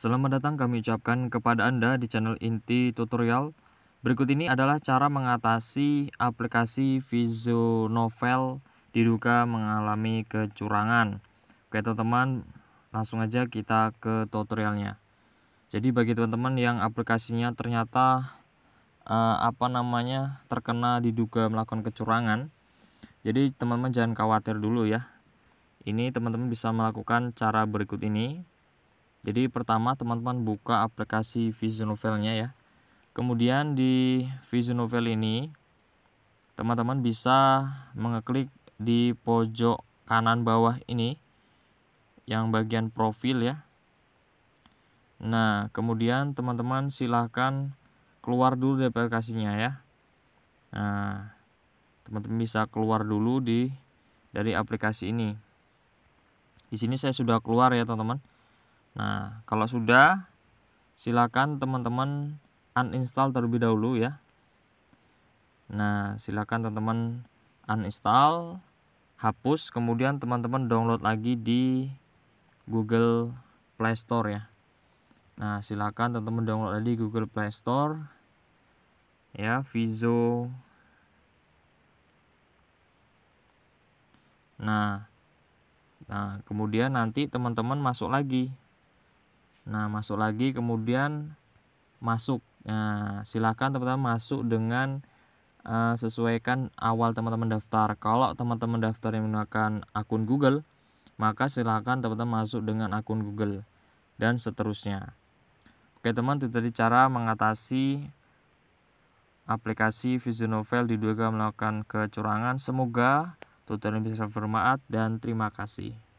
Selamat datang kami ucapkan kepada Anda di channel inti tutorial. Berikut ini adalah cara mengatasi aplikasi novel diduga mengalami kecurangan. Oke teman-teman, langsung aja kita ke tutorialnya. Jadi bagi teman-teman yang aplikasinya ternyata eh, apa namanya terkena diduga melakukan kecurangan, jadi teman-teman jangan khawatir dulu ya. Ini teman-teman bisa melakukan cara berikut ini jadi pertama teman-teman buka aplikasi Vision Novelnya ya kemudian di Vision Novel ini teman-teman bisa mengeklik di pojok kanan bawah ini yang bagian profil ya nah kemudian teman-teman silahkan keluar dulu dari aplikasinya ya nah teman-teman bisa keluar dulu di dari aplikasi ini di sini saya sudah keluar ya teman-teman Nah, kalau sudah silakan teman-teman uninstall terlebih dahulu ya. Nah, silakan teman-teman uninstall, hapus, kemudian teman-teman download lagi di Google Play Store ya. Nah, silakan teman-teman download lagi Google Play Store ya, Vizo. Nah, nah kemudian nanti teman-teman masuk lagi Nah, masuk lagi kemudian masuk. Nah, silakan teman-teman masuk dengan uh, sesuaikan awal teman-teman daftar. Kalau teman-teman daftar yang menggunakan akun Google, maka silakan teman-teman masuk dengan akun Google dan seterusnya. Oke, teman, itu tadi cara mengatasi aplikasi Vision Novel diduga melakukan kecurangan. Semoga tutorial bisa bermanfaat dan terima kasih.